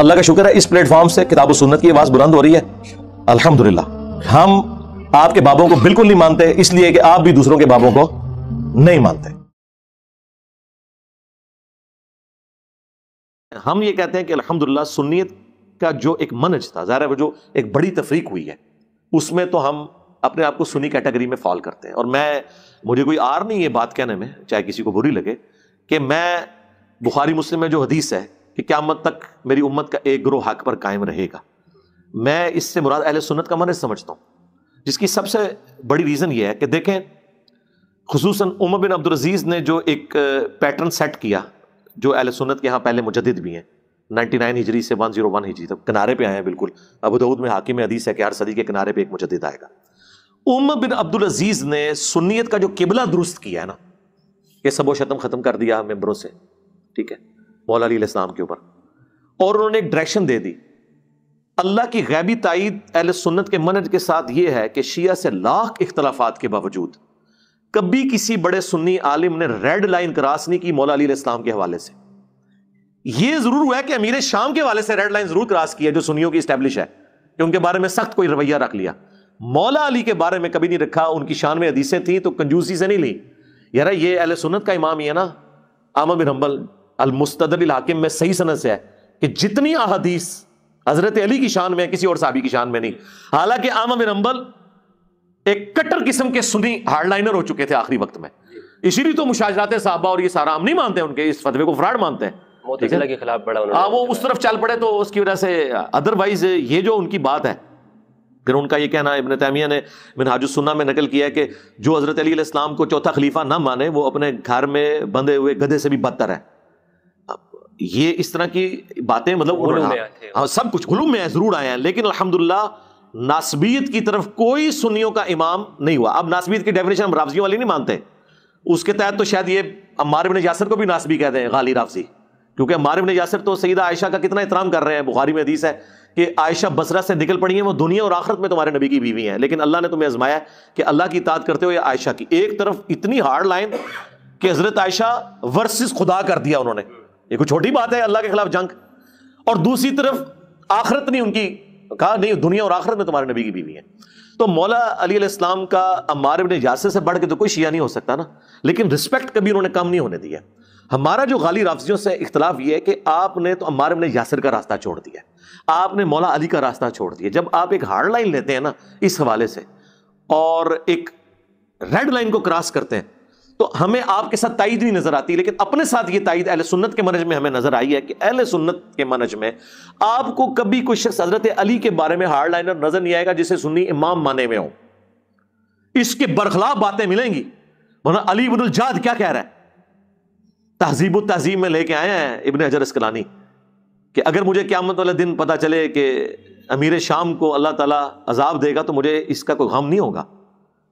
अल्लाह का शुक्र है इस प्लेटफॉर्म से किताब सुन्नत की आवाज़ बुलंद हो रही है अल्हम्दुलिल्लाह हम आपके बाबों को बिल्कुल नहीं मानते इसलिए कि आप भी दूसरों के बाबों को नहीं मानते हम ये कहते हैं कि अलहमदिल्ला सुनीत का जो एक मनज था जहर जो एक बड़ी तफरीक हुई है उसमें तो हम अपने आप को सुनी कैटेगरी में फॉल करते हैं और मैं मुझे कोई आर नहीं है बात कहने में चाहे किसी को बुरी लगे कि मैं बुखारी मुस्लिम में जो हदीस है कि क्या तक मेरी उम्मत का एक ग्रोह हक पर कायम रहेगा मैं इससे मुराद अहल सुन्नत का मन समझता हूँ जिसकी सबसे बड़ी रीज़न यह है कि देखें खसूस उमर बिन अजीज ने जो एक पैटर्न सेट किया जो अहल सुन्नत के यहाँ पहले मुजद भी हैं 99 हिजरी से 101 हिजरी तक किनारे पे आए हैं बिल्कुल अबूदाऊद में हाकिम हदीस है कि हर सदी के किनारे पे एक मुजद आएगा उम बिन अब्दुल अजीज़ ने सुन्नीत का जो किबला दुरुस्त किया है ना ये सबो शतम ख़त्म कर दिया मेम्बरों से ठीक है मौला अली इस्लाम के ऊपर और उन्होंने एक डायरेक्शन दे दी अल्लाह की गैबी तइद अहल सुन्नत के मनज के साथ ये है कि शिया से लाख इख्तलाफात के बावजूद कभी किसी बड़े सुन्नी आलिम ने रेड लाइन क्रॉस नहीं की मौला अली इस्लाम के हवाले से ये जरूर हुआ है कि अमीर शाम के हवाले से रेड लाइन जरूर क्रॉस किया जो सुनियों की स्टैब्लिश है कि उनके बारे में सख्त कोई रवैया रख लिया मौला अली के बारे में कभी नहीं रखा उनकी शान में अदीसें थी तो कंजूसी से नहीं ली यार ये अहल सुन्नत का इमाम ही है ना आमा बिन हम्बल अलमुस्तदिल हाकिम में सही सनत से है कि जितनी अहदीस हजरत अली की शान में है किसी और साहबी की शान में नहीं हालांकि आमा बिन अम्बल एक कट्टर किस्म के सुनी हार्डलाइनर हो चुके थे आखिरी वक्त में इसीलिए तो मुशाजरात साहबा और ये सारा हम नहीं मानते उनके इस फतवे को फ्राड मानते हैं के खिलाफ बड़ा आ, हाँ, वो उस तरफ चल पड़े तो उसकी वजह से अदरवाइज ये जो उनकी बात है फिर उनका ये कहना इबन तैमिया ने मिन सुन्ना में नकल किया है कि जो हज़रत अली इस्लाम को चौथा खलीफा ना माने वो अपने घर में बंधे हुए गधे से भी बदतर है ये इस तरह की बातें मतलब हाँ, हाँ सब कुछ गुलूम में जरूर आए हैं लेकिन अलहमदुल्ला नासबीत की तरफ कोई सुनियों का इमाम नहीं हुआ अब नासबीत की डेफिनेशन हम राफजियों वाली नहीं मानते उसके तहत तो शायद ये अम्मार बिन यासर को भी नासबी कहते हैं गाली राफजी क्योंकि अम्मार बिन यासर तो सईदा आयशा का कितना एहतराम कर रहे हैं बुखारी में हदीस है कि आयशा बसरा से निकल पड़ी है वो दुनिया और आखरत में तुम्हारे नबी की बीवी हैं लेकिन अल्लाह ने तुम्हें आजमाया कि अल्लाह की इताद करते हुए आयशा की एक तरफ इतनी हार्ड लाइन कि हज़रत आयशा वर्सेस खुदा कर दिया उन्होंने ये कोई छोटी बात है अल्लाह के खिलाफ जंग और दूसरी तरफ आखरत नहीं उनकी कहा नहीं दुनिया और आखरत में तुम्हारे नबी की बीवी है तो मौला अली इस्लाम का अम्मार इबन यासर से बढ़ के तो कोई शिया नहीं हो सकता ना लेकिन रिस्पेक्ट कभी उन्होंने कम नहीं होने दिया हमारा जो गाली राफजियों से इख्तलाफ यह है कि आपने तो अम्बार इबन यासर का रास्ता छोड़ दिया आपने मौला अली का रास्ता छोड़ दिया जब आप एक हार्ड लाइन लेते हैं ना इस हवाले से और एक रेड लाइन को क्रॉस करते हैं तो हमें आपके साथ ताइद नहीं नजर आती है लेकिन अपने साथ ये ताइद अहल सुन्नत के मनज में हमें नजर आई है कि अहल सुन्नत के मनज में आपको कभी कोई शख्स हजरत अली के बारे में हार्ड लाइनर नजर नहीं आएगा जिसे सुन्नी इमाम माने में हो इसके बरखलाफ बातें मिलेंगी वरना अली इबन जाद क्या कह रहा है तहजीब तहजीब में लेके आए हैं इबन हजर इसकलानी कि अगर मुझे क्यामत वाले दिन पता चले कि अमीर शाम को अल्लाह ताला अजाब देगा तो मुझे इसका कोई गम नहीं होगा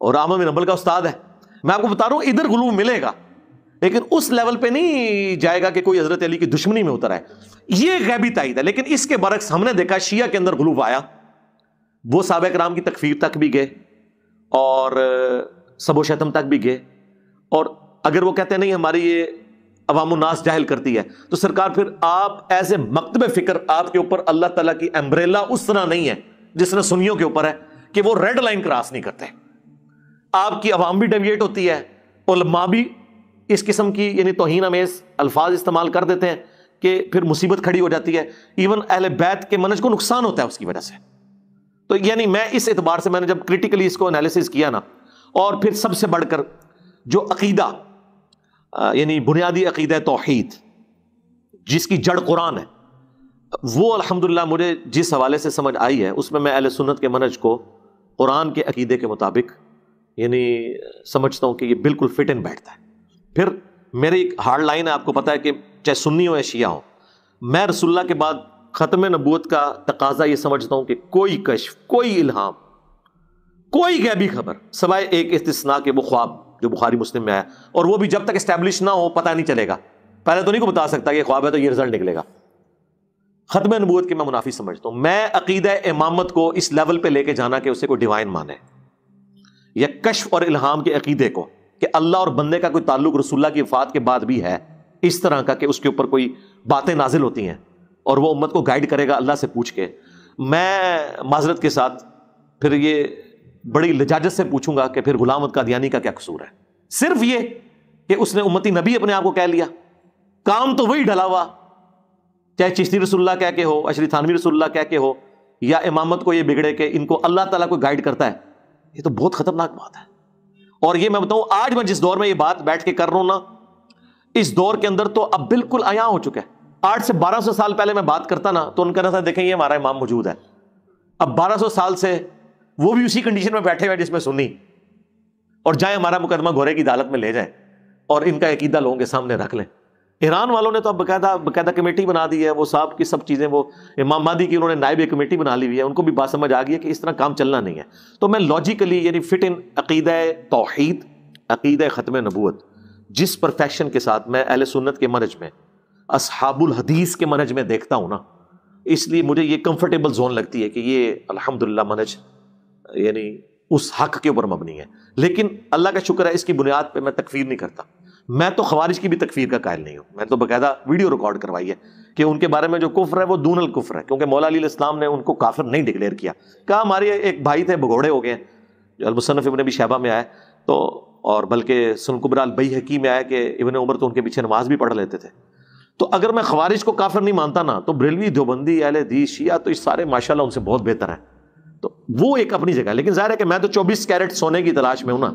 और आमा बिन अबल का उस्ताद है मैं आपको बता रहा हूं इधर गुलू मिलेगा लेकिन उस लेवल पे नहीं जाएगा कि कोई हजरत अली की दुश्मनी में उतर आए ये गैबी ताइद है लेकिन इसके बरक्स हमने देखा शिया के अंदर गुलू आया वो सबक राम की तकफीर तक भी गए और सबो तक भी गए और अगर वो कहते नहीं हमारी ये अवामनास जाहिल करती है तो सरकार फिर आप एज ए मकतब फिक्र आपके ऊपर अल्लाह तला की एम्ब्रेला उस तरह नहीं है जिस तरह सुनियों के ऊपर है कि वो रेड लाइन क्रॉस नहीं करते आपकी आवाम भी डेविएट होती है उलमा भी इस किस्म की यानी तोहन अमेज अल्फाज इस्तेमाल कर देते हैं कि फिर मुसीबत खड़ी हो जाती है इवन अहल बैत के मनज को नुकसान होता है उसकी वजह से तो यानी मैं इस एतबार से मैंने जब क्रिटिकली इसको एनालिसिस किया ना और फिर सबसे बढ़कर जो अकीदा यानी बुनियादी अकीद तोहद जिसकी जड़ कुरान है वो अलहमदिल्ला मुझे जिस हवाले से समझ आई है उसमें मैं अहल के मनज को कुरान के अकीदे के मुताबिक यानी समझता हूँ कि ये बिल्कुल फिट इन बैठता है फिर मेरी एक हार्ड लाइन है आपको पता है कि चाहे सुन्नी हो या शिया हो मैं रसुल्ला के बाद ख़त्म नबूत का तकाजा ये समझता हूँ कि कोई कश्फ कोई इल्हाम कोई गैबी खबर सवाए एक इस्तना के वो ख्वाब जो बुखारी मुस्लिम में आया और वो भी जब तक इस्टेब्लिश ना हो पता नहीं चलेगा पहले तो नहीं को बता सकता कि ख्वाब है तो ये रिजल्ट निकलेगा ख़त्म नबूत के मैं मुनाफी समझता हूँ मैं अकीद इमामत को इस लेवल पर लेके जाना कि उसे कोई डिवाइन माने या कश्फ और इल्हाम के अकीदे को कि अल्लाह और बंदे का कोई ताल्लुक रसुल्ला की वफात के बाद भी है इस तरह का कि उसके ऊपर कोई बातें नाजिल होती हैं और वह उम्मत को गाइड करेगा अल्लाह से पूछ के मैं माजरत के साथ फिर ये बड़ी लजाजत से पूछूंगा कि फिर गुलाम कादियानी का क्या कसूर है सिर्फ ये कि उसने उम्मती नबी अपने आप को कह लिया काम तो वही ढला हुआ चाहे चिश्ती रसुल्ला कह के हो अशरी थानवी रसुल्ला कह के हो या इमामत को ये बिगड़े के इनको अल्लाह ताला को गाइड करता है ये तो बहुत खतरनाक बात है और ये मैं बताऊं आज मैं जिस दौर में ये बात बैठ के कर रहा हूं ना इस दौर के अंदर तो अब बिल्कुल आया हो चुका है आठ से बारह सौ साल पहले मैं बात करता ना तो उनका ना देखें ये हमारा इमाम मौजूद है अब बारह सौ साल से वो भी उसी कंडीशन में बैठे हुए हैं जिसमें सुनी और जाए हमारा मुकदमा घोरे की अदालत में ले जाए और इनका अकीदा लोगों के सामने रख लें ईरान वालों ने तो अब बकायदा बकायदा कमेटी बना दी है वो साहब की सब चीज़ें वो इमाम मादी की उन्होंने नायब कमेटी बना ली हुई है उनको भी बात समझ आ गई है कि इस तरह काम चलना नहीं है तो मैं लॉजिकली यानी फिट इन अकीद तोहद अकीद ख़त्म नबूत जिस परफेक्शन के साथ मैं अहल सुन्नत के मनज में असहाबुल हदीस के मनज में देखता हूँ ना इसलिए मुझे ये कंफर्टेबल जोन लगती है कि ये अलहमदिल्ला मनज यानी उस हक के ऊपर मबनी है लेकिन अल्लाह का शुक्र है इसकी बुनियाद पर मैं तकफीर नहीं करता मैं तो खवारिज की भी तकफीर का कायल नहीं हूँ मैंने तो बकायदा वीडियो रिकॉर्ड करवाई है कि उनके बारे में जो कुफ़र है वो दूनल कुफर है क्योंकि मौला अली इस्लाम ने उनको काफिर नहीं डिक्लेयर किया कहा हमारे एक भाई थे भगोड़े हो गए जो अलमुसनफ़ इबन भी शहबा में आया तो और बल्कि सुनकुबराल बई हकी में आया कि इबन उमर तो उनके पीछे नमाज भी पढ़ लेते थे तो अगर मैं खवारिज को काफिर नहीं मानता ना तो ब्रेलवी दोबंदी अल दी शिया तो इस सारे माशाला उनसे बहुत बेहतर है तो वो एक अपनी जगह लेकिन ज़ाहिर है कि मैं तो 24 कैरेट सोने की तलाश में हूँ ना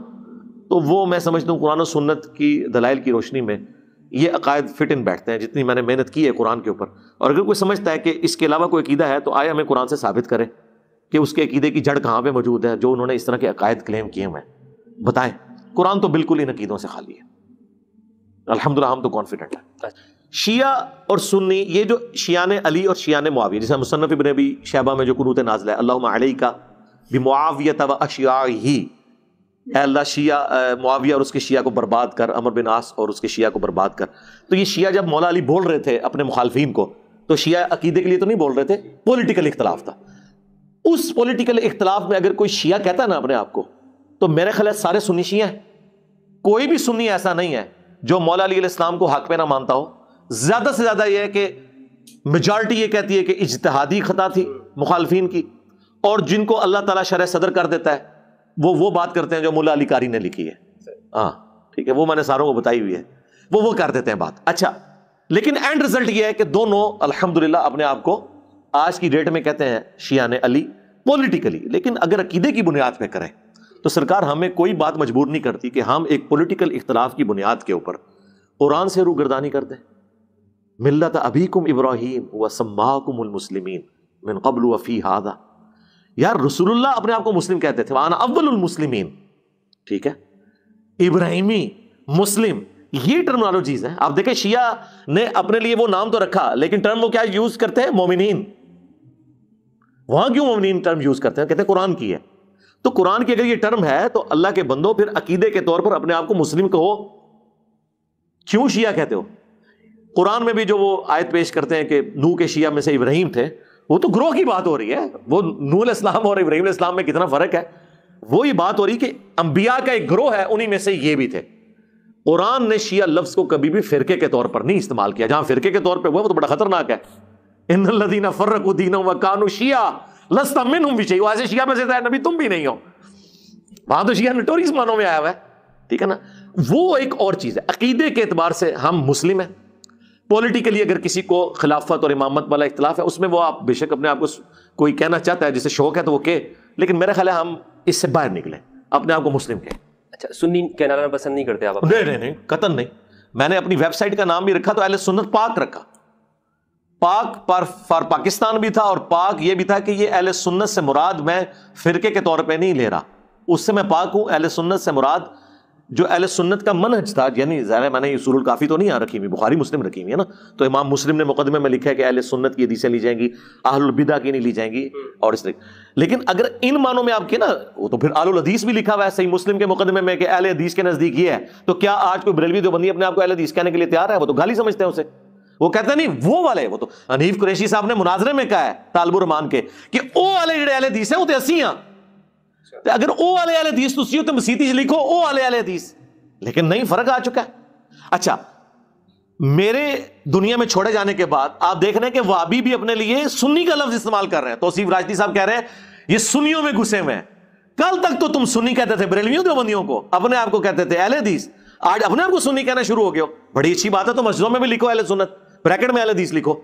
तो वो मैं समझता हूँ कुरान और सुन्नत की दलाइल की रोशनी में ये अकायद फिट इन बैठते हैं जितनी मैंने मेहनत की है कुरान के ऊपर और अगर कोई समझता है कि इसके अलावा कोई अकीदा है तो आए हमें कुरान से साबित करें कि उसके अकीदे की जड़ कहाँ पे मौजूद है जो उन्होंने इस तरह के अकायद क्लेम किए हुए हैं बताएं कुरान तो बिल्कुल इन अकीदों से खाली है अलहमदिल्ला हम तो कॉन्फिडेंट हैं शिया और सुन्नी ये जो शियान अली और शियान मुआविया जैसे मुसनफ़ इबन अभी शहबा में जो कुरूत नाजला है अल्लाह का भी मुआवियत अशिया ही अल्लाह शिया मुआविया और उसके शिया को बर्बाद कर अमर बिन आस और उसके शिया को बर्बाद कर तो ये शिया जब मौला अली बोल रहे थे अपने मुखालफी को तो शिया अकीदे के लिए तो नहीं बोल रहे थे पॉलिटिकल इख्तलाफ था उस पॉलिटिकल इख्तलाफ में अगर कोई शिया कहता ना अपने आप को तो मेरे ख्याल सारे सुनी शिया हैं कोई भी सुन्नी ऐसा नहीं है जो मौला अली इस्लाम को हक पे ना मानता हो ज़्यादा से ज़्यादा यह है कि मेजॉरिटी ये कहती है कि इजतहादी खता थी मुखालफी की और जिनको अल्लाह तला शर सदर कर देता है वो वो बात करते हैं जो मुला अली कारी ने लिखी है हाँ ठीक है वो मैंने सारों को बताई हुई है वो वो कर देते हैं बात अच्छा लेकिन एंड रिजल्ट ये है कि दोनों अल्हम्दुलिल्लाह अपने आप को आज की डेट में कहते हैं शियान अली पॉलिटिकली लेकिन अगर अकीदे की बुनियाद पर करें तो सरकार हमें कोई बात मजबूर नहीं करती कि हम एक पोलिटिकल इख्तलाफ की बुनियाद के ऊपर कुरान से रूगर्दानी कर दें अभी कुम इब्राहिम व सम्मा कुमसलिमिन मिन कबल वफ़ी हादा यार रसूलुल्लाह अपने आप को मुस्लिम कहते थे वाना अव्वल मुस्लिमीन ठीक है इब्राहिमी मुस्लिम ये टर्मोलॉजीज है आप देखें शिया ने अपने लिए वो नाम तो रखा लेकिन टर्म वो क्या यूज करते हैं मोमिनीन वहां क्यों मोमिनीन टर्म यूज करते हैं कहते हैं कुरान की है तो कुरान की अगर ये टर्म है तो अल्लाह के बंदो फिर अकीदे के तौर पर अपने आप को मुस्लिम कहो क्यों शिया कहते हो कुरान में भी जो वो आयत पेश करते हैं कि नू के शिया में से इब्राहिम थे वो तो ग्रोह की बात हो रही है वो नूल इस्लाम और इब्राहिम इस्लाम में कितना फर्क है वो ये बात हो रही कि अंबिया का एक ग्रोह है उन्हीं में से ये भी थे कुरान ने शिया लफ्ज को कभी भी फिरके के तौर पर नहीं इस्तेमाल किया जहां फिरके के तौर पर हुआ वो तो बड़ा खतरनाक है इन लदीना व कानू शिया लस्ता मिन हम ऐसे शिया में से तो नबी तुम भी नहीं हो वहां तो शिया मानों में आया हुआ है ठीक है ना वो एक और चीज है अकीदे के एतबार से हम मुस्लिम हैं पॉलिटिकली अगर किसी को खिलाफत और इमामत वाला इख्तलाफ है उसमें वो आप बेशक अपने आप को कोई कहना चाहता है जिसे शौक है तो वो के लेकिन मेरा ख्याल है हम इससे बाहर निकले अपने आप को मुस्लिम के अच्छा सुन्नी कहना पसंद नहीं करते आप नहीं नहीं नहीं कतन नहीं मैंने अपनी वेबसाइट का नाम भी रखा तो एल सुन्नत पाक रखा पाक पर फॉर पाकिस्तान भी था और पाक ये भी था कि ये अहल सुन्नत से मुराद मैं फिरके के तौर पर नहीं ले रहा उससे मैं पाक हूँ अहल सुन्नत से मुराद जो अहल सुन्नत का मनहज था यानी ज़ाहिर है मैंने उसूल काफ़ी तो नहीं यहाँ रखी हुई बुखारी मुस्लिम रखी हुई है ना तो इमाम मुस्लिम ने मुकदमे में लिखा है कि अहल सुन्नत की हदीसें ली जाएंगी आहलबिदा की नहीं ली जाएंगी और इस तरह लेकिन अगर इन मानों में आपके ना वो तो फिर आलुल हदीस भी लिखा हुआ है सही मुस्लिम के मुकदमे में कि अहल हदीस के नज़दीक ये है तो क्या आज कोई बरेलवी दोबंदी अपने आपको को अहल हदीस कहने के लिए तैयार है वो तो गाली समझते हैं उसे वो कहते हैं नहीं वो वाले वो तो अनीफ कुरैशी साहब ने मुनाजरे में कहा है तालबुर तालबुरमान के कि वो वाले जो अहल हदीस है वो तो असी हैं ਤੇ ਅਗਰ ਉਹ ਵਾਲੇ ਵਾਲੇ ਹਦੀਸ ਤੁਸੀਂ ਉੱਤੇ ਮਸੀਤੀ 'ਚ ਲਿਖੋ ਉਹ ਵਾਲੇ ਵਾਲੇ ਹਦੀਸ लेकिन नहीं फर्क आ चुका है अच्छा मेरे दुनिया में छोड़े जाने के बाद आप देख रहे हैं कि वाबी भी अपने लिए सुन्नी का लफ्ज इस्तेमाल कर रहे हैं तोसीफ राजनी साहब कह रहे हैं ये सुन्नियों में घुसे हुए हैं कल तक तो तुम सुन्नी कहते थे बरेलवियों देवबंदियों को अपने आप को कहते थे अहले दीस आज अपने आप को सुन्नी कहना शुरू हो गए हो बड़ी अच्छी बात है तो मस्जिदों में भी लिखो अहले सुनत ब्रैकेट में अहले लिखो